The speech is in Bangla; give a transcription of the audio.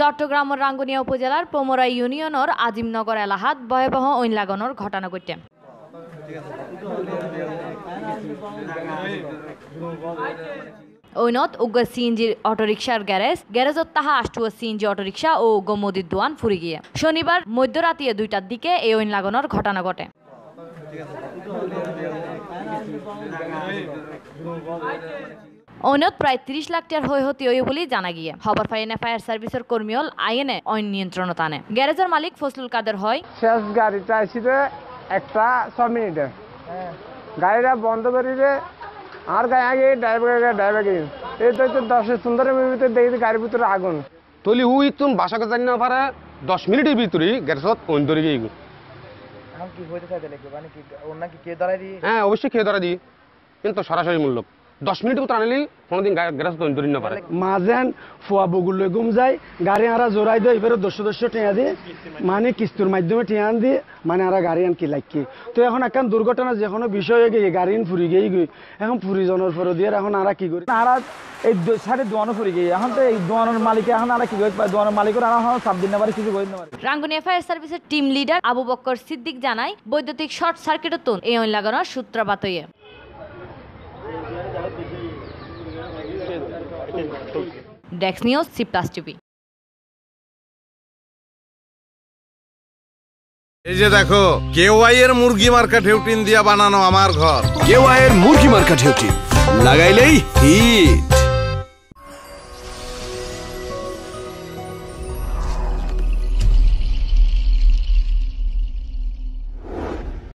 চট্টগ্রামের রাঙ্গুনিয়া উপজেলার পোমরা ইউনিয়নের আজিমনগর এলাহাত ভয়াবহ ঐনলাগনের ঘটনা ঘটে ঐনত উগ্র সিএনজির অটোরিকশার গ্যারেজ গ্যারেজত তাহা আষ্টুয় সিএনজি অটোরিকশা ও গোমদির দোয়ান ফুরি গিয়ে শনিবার মধ্যরাতিয়ে দুইটার দিকে এই ঐনলাগনের ঘটনা ঘটে ঠিক আছে অনত প্রায় ত্রিশ লাখ টাকার হৈ হতি হই বলে জানা গিয়ে হবর ফাইন ফায়ার সার্ভিসের কর্মী হল আইনে অইন নিয়ন্ত্রণত টানে গ্যারেজের মালিক ফসলুল কাদের হয় শেষ গাড়িটা আসিল একটা ছ মিনিটে গাড়িটা বন্ধ করিলে আর গায়ে আগে ড্রাইভার ড্রাইভার গিয়ে এই তো দশের সুন্দর মিনিটে দেখি গাড়ির ভিতরে আগুন তলি উই তুম বাসাকে জানি না পারে দশ মিনিটের ভিতরে গ্যারেজত অন ধরে গিয়ে মানে হ্যাঁ অবশ্যই খেয়ে ধরা দিই কিন্তু সরাসরি মূল্য দশ মিনিট উত্তর আনলি কোনোদিন গ্যারাজ ধরি না মাঝেন মাজেন ফুয়া বগুল লই গুম যায় গাড়ি আরা জোরাই দেয় এবারে দশ দশ টিয়া দিয়ে মানে কিস্তুর মাধ্যমে টিয়া আন দিয়ে মানে আরা গাড়ি আন কি লাগি তো এখন একখান দুর্ঘটনা যে কোনো বিষয় হয়ে গিয়ে গাড়ি ফুরি গিয়ে গই এখন ফুরি জনের ফেরো দিয়ে এখন আরা কি করি আরা এই সাড়ে দোয়ানো ফুরি গিয়ে এখন তো এই দোয়ানোর মালিক এখন আরা কি করি দোয়ানোর মালিক আরা এখন সাত দিন নাবারে কিছু করি না রাঙ্গুন ফায়ার সার্ভিসের টিম লিডার আবু বক্কর সিদ্দিক জানাই বৈদ্যুতিক শর্ট সার্কিটও তো এই লাগানোর সূত্রপাত হয়ে ডেক্স নিউজ সি প্লাস টিভি এই যে দেখো কেওয়াই এর মুরগি মার্কা ঢেউটিন দিয়া বানানো আমার ঘর কেওয়াই এর মুরগি মার্কা ঢেউটিন লাগাইলেই হিট